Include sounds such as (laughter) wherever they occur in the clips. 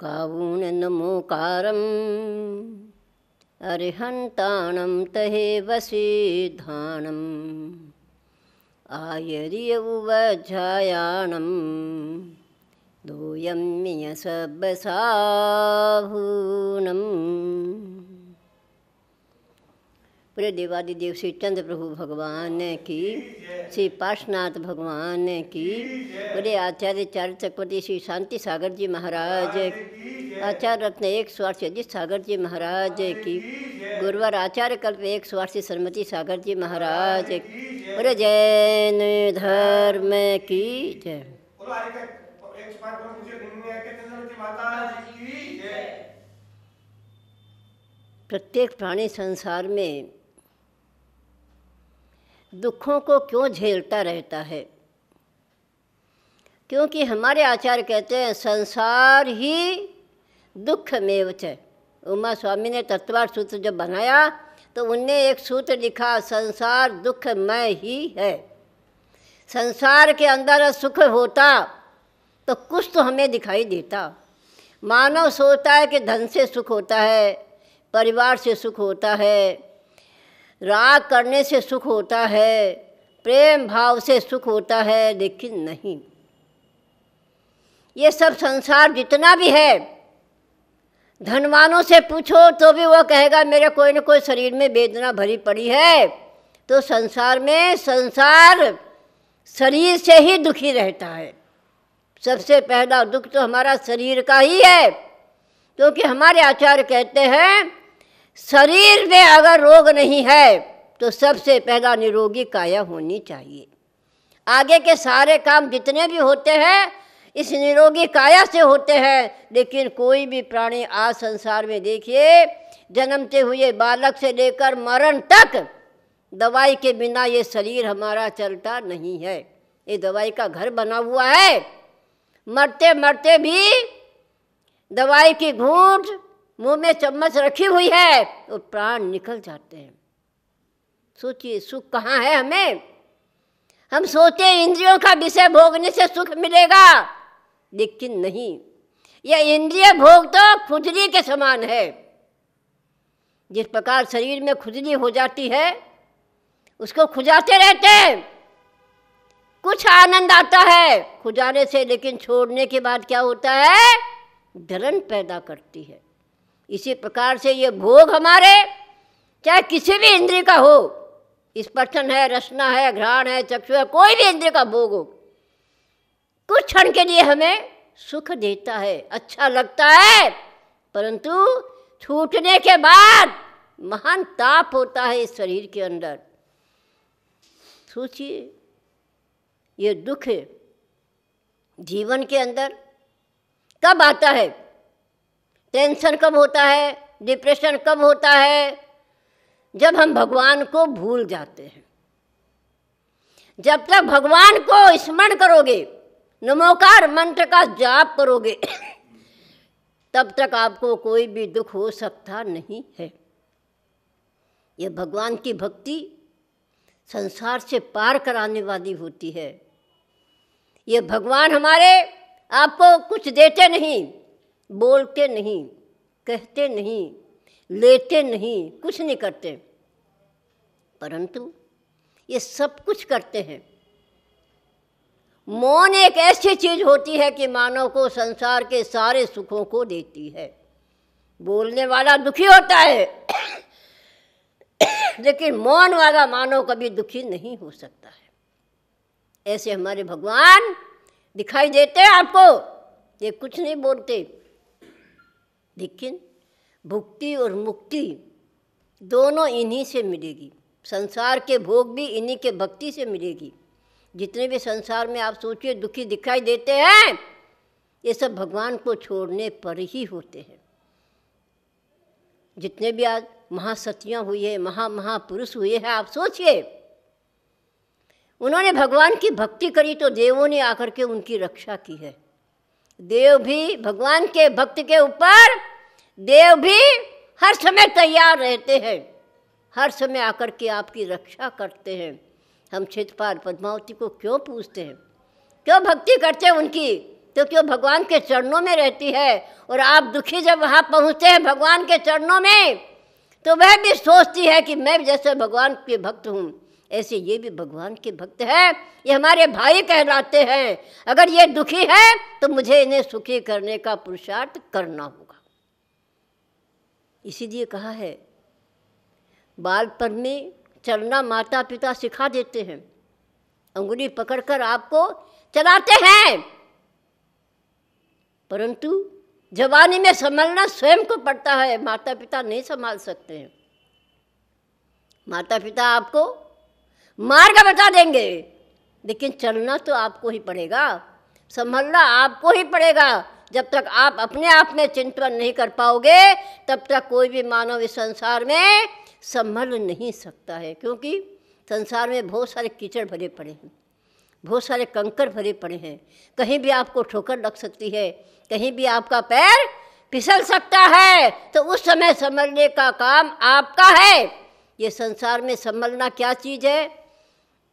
कावूणनमोकारम् अर्हन्ताणं तहेवसीधाणम् आयर्यवजायाणं दोयम्यसबसाभूनम् पूरे देव श्री चंद्र प्रभु भगवान की श्री पार्शनाथ भगवान की पूरे आचार्य चार चक्रवर्ती श्री शांति सागर जी महाराज आचार्य रत्न एक स्वार्थ अजित सागर जी महाराज की गुरुवार आचार्य कल्प एक स्वार्थ सरमती सागर जी महाराज पूरे जैन धर्म की जय प्रत्येक प्राणी संसार में दुखों को क्यों झेलता रहता है क्योंकि हमारे आचार्य कहते हैं संसार ही दुख मेवच है उमा स्वामी ने तत्वार सूत्र जब बनाया तो उनने एक सूत्र लिखा संसार दुखमय ही है संसार के अंदर सुख होता तो कुछ तो हमें दिखाई देता मानव सोचता है कि धन से सुख होता है परिवार से सुख होता है राग करने से सुख होता है प्रेम भाव से सुख होता है लेकिन नहीं ये सब संसार जितना भी है धनवानों से पूछो तो भी वह कहेगा मेरे कोई ना कोई शरीर में वेदना भरी पड़ी है तो संसार में संसार शरीर से ही दुखी रहता है सबसे पहला दुख तो हमारा शरीर का ही है क्योंकि तो हमारे आचार्य कहते हैं शरीर में अगर रोग नहीं है तो सबसे पहला निरोगी काया होनी चाहिए आगे के सारे काम जितने भी होते हैं इस निरोगी काया से होते हैं लेकिन कोई भी प्राणी आज संसार में देखिए जन्मते हुए बालक से लेकर मरण तक दवाई के बिना ये शरीर हमारा चलता नहीं है ये दवाई का घर बना हुआ है मरते मरते भी दवाई की घूट मुंह में चम्मच रखी हुई है तो प्राण निकल जाते हैं सोचिए सुख कहाँ है हमें हम सोचे इंद्रियों का विषय भोगने से सुख मिलेगा लेकिन नहीं यह इंद्रिय भोग तो खुजली के समान है जिस प्रकार शरीर में खुजली हो जाती है उसको खुजाते रहते हैं कुछ आनंद आता है खुजाने से लेकिन छोड़ने के बाद क्या होता है धरन पैदा करती है इसी प्रकार से ये भोग हमारे चाहे किसी भी इंद्रिय का हो स्पर्शन है रसना है घ्राण है चक्षु है कोई भी इंद्रिय का भोग हो कुछ क्षण के लिए हमें सुख देता है अच्छा लगता है परंतु छूटने के बाद महान ताप होता है इस शरीर के अंदर सोचिए ये दुख जीवन के अंदर कब आता है टेंशन कब होता है डिप्रेशन कब होता है जब हम भगवान को भूल जाते हैं जब तक भगवान को स्मरण करोगे नमोकार मंत्र का जाप करोगे (coughs) तब तक आपको कोई भी दुख हो सकता नहीं है यह भगवान की भक्ति संसार से पार कराने वाली होती है ये भगवान हमारे आपको कुछ देते नहीं बोलते नहीं कहते नहीं लेते नहीं कुछ नहीं करते परंतु ये सब कुछ करते हैं मौन एक ऐसी चीज होती है कि मानव को संसार के सारे सुखों को देती है बोलने वाला दुखी होता है लेकिन मौन वाला मानव कभी दुखी नहीं हो सकता है ऐसे हमारे भगवान दिखाई देते हैं आपको ये कुछ नहीं बोलते लेकिन भुक्ति और मुक्ति दोनों इन्हीं से मिलेगी संसार के भोग भी इन्हीं के भक्ति से मिलेगी जितने भी संसार में आप सोचिए दुखी दिखाई देते हैं ये सब भगवान को छोड़ने पर ही होते हैं जितने भी आज महासतियाँ हुई है महा महापुरुष हुए हैं आप सोचिए उन्होंने भगवान की भक्ति करी तो देवों ने आकर के उनकी रक्षा की है देव भी भगवान के भक्त के ऊपर देव भी हर समय तैयार रहते हैं हर समय आकर के आपकी रक्षा करते हैं हम क्षेत्रपाल पद्मावती को क्यों पूछते हैं क्यों भक्ति करते हैं उनकी तो क्यों भगवान के चरणों में रहती है और आप दुखी जब वहाँ पहुँचते हैं भगवान के चरणों में तो वह भी सोचती है कि मैं जैसे भगवान के भक्त हूँ ऐसे ये भी भगवान के भक्त हैं ये हमारे भाई कहलाते हैं अगर ये दुखी है तो मुझे इन्हें सुखी करने का पुरुषार्थ करना होगा इसीलिए कहा है बालपन में चलना माता पिता सिखा देते हैं अंगुली पकड़कर आपको चलाते हैं परंतु जवानी में संभालना स्वयं को पड़ता है माता पिता नहीं संभाल सकते हैं माता पिता आपको मार्ग बता देंगे लेकिन चलना तो आपको ही पड़ेगा संभलना आपको ही पड़ेगा जब तक आप अपने आप में चिंतन नहीं कर पाओगे तब तक कोई भी मानव इस संसार में संभल नहीं सकता है क्योंकि संसार में बहुत सारे कीचड़ भरे पड़े हैं बहुत सारे कंकर भरे पड़े हैं कहीं भी आपको ठोकर लग सकती है कहीं भी आपका पैर फिसल सकता है तो उस समय संभलने का काम आपका है ये संसार में संभलना क्या चीज़ है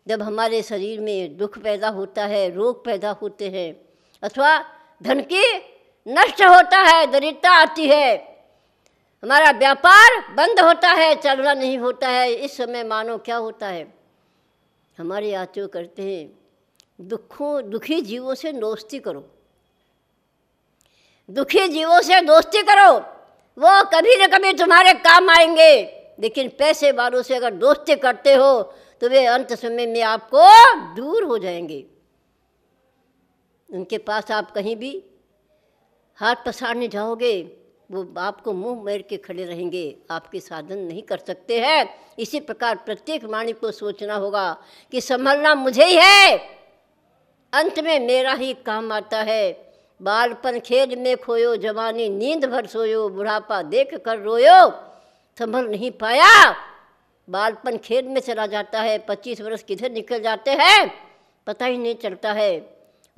जब हमारे शरीर में दुख पैदा होता है रोग पैदा होते हैं अथवा धन की नष्ट होता है दरिद्रता आती है हमारा व्यापार बंद होता है चलना नहीं होता है इस समय मानो क्या होता है हमारे यात्रियों करते हैं दुखों दुखी जीवों से दोस्ती करो दुखी जीवों से दोस्ती करो वो कभी न कभी तुम्हारे काम आएंगे लेकिन पैसे वालों से अगर दोस्ती करते हो तो वे अंत समय में आपको दूर हो जाएंगे उनके पास आप कहीं भी हाथ पसारने जाओगे वो आपको मुंह मेर के खड़े रहेंगे आपके साधन नहीं कर सकते हैं इसी प्रकार प्रत्येक वाणी को सोचना होगा कि संभलना मुझे ही है अंत में मेरा ही काम आता है बालपन खेल में खोयो जवानी नींद भर सोयो बुढ़ापा देख कर रोयो संभल नहीं पाया बालपन खेत में चला जाता है पच्चीस वर्ष किधर निकल जाते हैं पता ही नहीं चलता है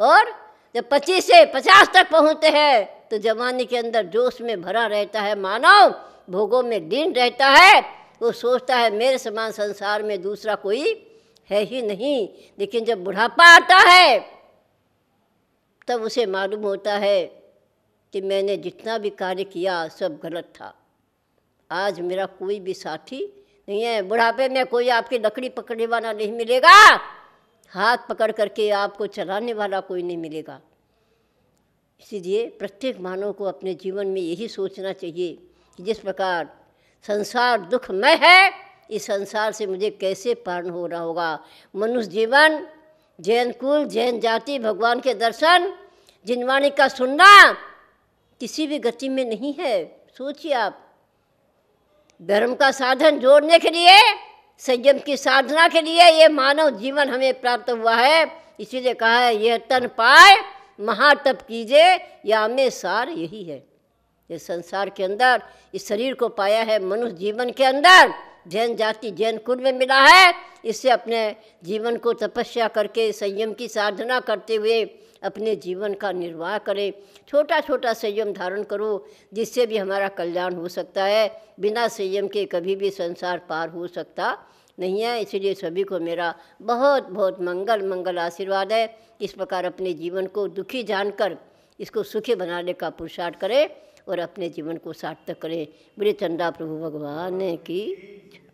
और जब पच्चीस से पचास तक पहुँचते हैं तो जवानी के अंदर जोश में भरा रहता है मानव भोगों में दीन रहता है वो सोचता है मेरे समान संसार में दूसरा कोई है ही नहीं लेकिन जब बुढ़ापा आता है तब उसे मालूम होता है कि मैंने जितना भी कार्य किया सब गलत था आज मेरा कोई भी साथी नहीं है बुढ़ापे में कोई आपकी लकड़ी पकड़ने वाला नहीं मिलेगा हाथ पकड़ करके आपको चलाने वाला कोई नहीं मिलेगा इसीलिए प्रत्येक मानव को अपने जीवन में यही सोचना चाहिए कि जिस प्रकार संसार दुखमय है इस संसार से मुझे कैसे पारण हो रहा होगा मनुष्य जीवन जैन कुल जैन जाति भगवान के दर्शन जिनवाणी का सुनना किसी भी गति में नहीं है सोचिए आप धर्म का साधन जोड़ने के लिए संयम की साधना के लिए ये मानव जीवन हमें प्राप्त हुआ है इसीलिए कहा है यह तन पाए महातप कीजिए या में सार यही है ये संसार के अंदर इस शरीर को पाया है मनुष्य जीवन के अंदर जैन जाति जैन कुल में मिला है इससे अपने जीवन को तपस्या करके संयम की साधना करते हुए अपने जीवन का निर्वाह करें छोटा छोटा संयम धारण करो जिससे भी हमारा कल्याण हो सकता है बिना संयम के कभी भी संसार पार हो सकता नहीं है इसलिए सभी को मेरा बहुत बहुत मंगल मंगल आशीर्वाद है इस प्रकार अपने जीवन को दुखी जानकर इसको सुखी बनाने का पुरुषार्थ करें और अपने जीवन को सार्थक करें बोले चंदा प्रभु भगवान की